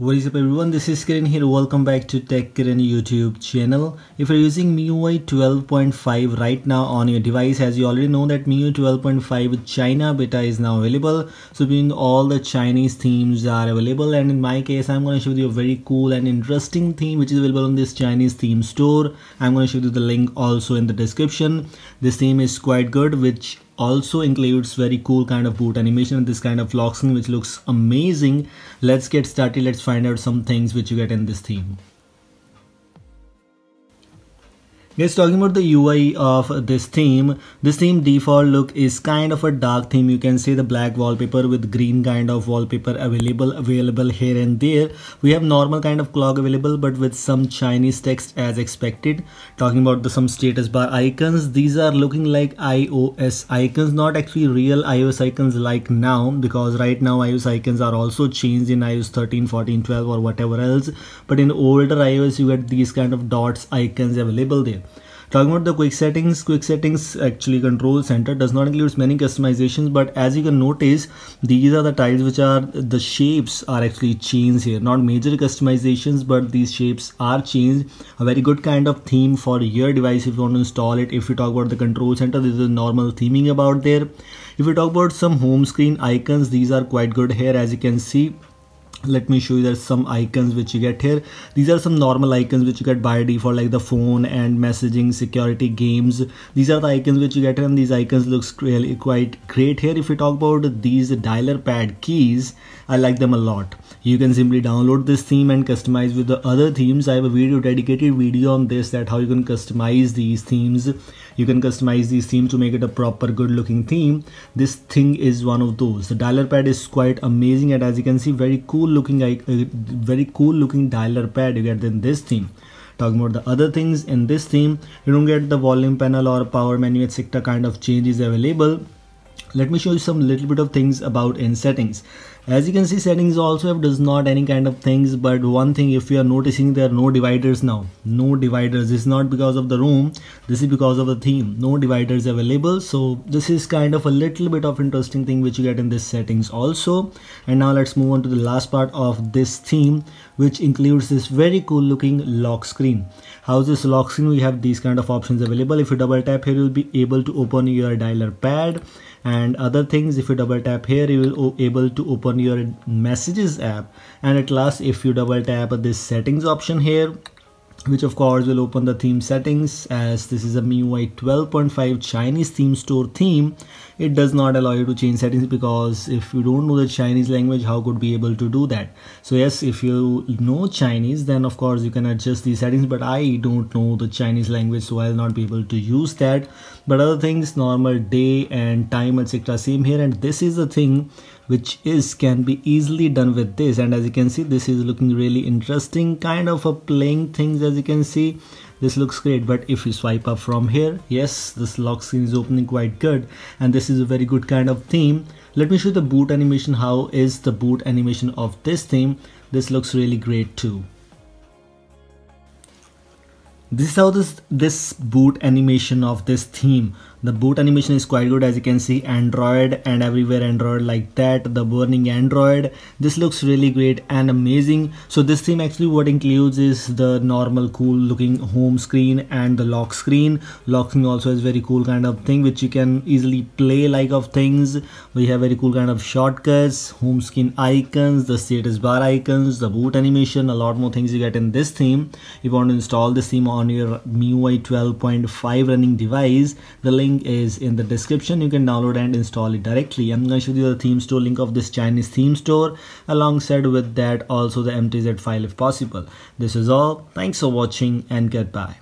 What is up everyone this is Kiran here welcome back to Tech Kiran YouTube channel. If you're using MIUI 12.5 right now on your device as you already know that MIUI 12.5 China beta is now available. So being all the Chinese themes are available and in my case I'm going to show you a very cool and interesting theme which is available on this Chinese theme store. I'm going to show you the link also in the description. This theme is quite good which also includes very cool kind of boot animation and this kind of locking which looks amazing let's get started let's find out some things which you get in this theme Guys, talking about the UI of this theme, this theme default look is kind of a dark theme. You can see the black wallpaper with green kind of wallpaper available available here and there. We have normal kind of clock available, but with some Chinese text as expected. Talking about the some status bar icons, these are looking like iOS icons, not actually real iOS icons like now, because right now iOS icons are also changed in iOS 13, 14, 12 or whatever else. But in older iOS, you get these kind of dots icons available there. Talking about the quick settings, quick settings actually control center does not include many customizations, but as you can notice, these are the tiles which are the shapes are actually changed here. Not major customizations, but these shapes are changed. A very good kind of theme for your device if you want to install it. If you talk about the control center, this is normal theming about there. If you talk about some home screen icons, these are quite good here as you can see let me show you there's some icons which you get here these are some normal icons which you get by default like the phone and messaging security games these are the icons which you get here, and these icons looks really quite great here if we talk about these dialer pad keys i like them a lot you can simply download this theme and customize with the other themes i have a video dedicated video on this that how you can customize these themes you can customize these themes to make it a proper good looking theme this thing is one of those the dialer pad is quite amazing and as you can see very cool looking like a very cool looking dialer pad you get in this theme talking about the other things in this theme you don't get the volume panel or power menu etc kind of changes available let me show you some little bit of things about in settings as you can see settings also have does not any kind of things but one thing if you are noticing there are no dividers now no dividers this is not because of the room this is because of the theme no dividers available so this is kind of a little bit of interesting thing which you get in this settings also and now let's move on to the last part of this theme which includes this very cool looking lock screen how's this lock screen we have these kind of options available if you double tap here you'll be able to open your dialer pad and and other things if you double tap here you will able to open your messages app and at last if you double tap this settings option here which of course will open the theme settings as this is a MIUI 12.5 Chinese theme store theme it does not allow you to change settings because if you don't know the Chinese language how could be able to do that so yes if you know Chinese then of course you can adjust these settings but I don't know the Chinese language so I'll not be able to use that but other things normal day and time etc same here and this is the thing which is can be easily done with this and as you can see this is looking really interesting kind of a playing things as you can see this looks great but if you swipe up from here yes this lock screen is opening quite good and this is a very good kind of theme let me show the boot animation how is the boot animation of this theme this looks really great too this is how this this boot animation of this theme the boot animation is quite good as you can see android and everywhere android like that the burning android this looks really great and amazing so this theme actually what includes is the normal cool looking home screen and the lock screen lock screen also is very cool kind of thing which you can easily play like of things we have very cool kind of shortcuts home screen icons the status bar icons the boot animation a lot more things you get in this theme if you want to install this theme on your MIUI 12.5 running device the link link is in the description. You can download and install it directly. I'm going to show you the theme store link of this Chinese theme store alongside with that also the MTZ file if possible. This is all. Thanks for watching and goodbye.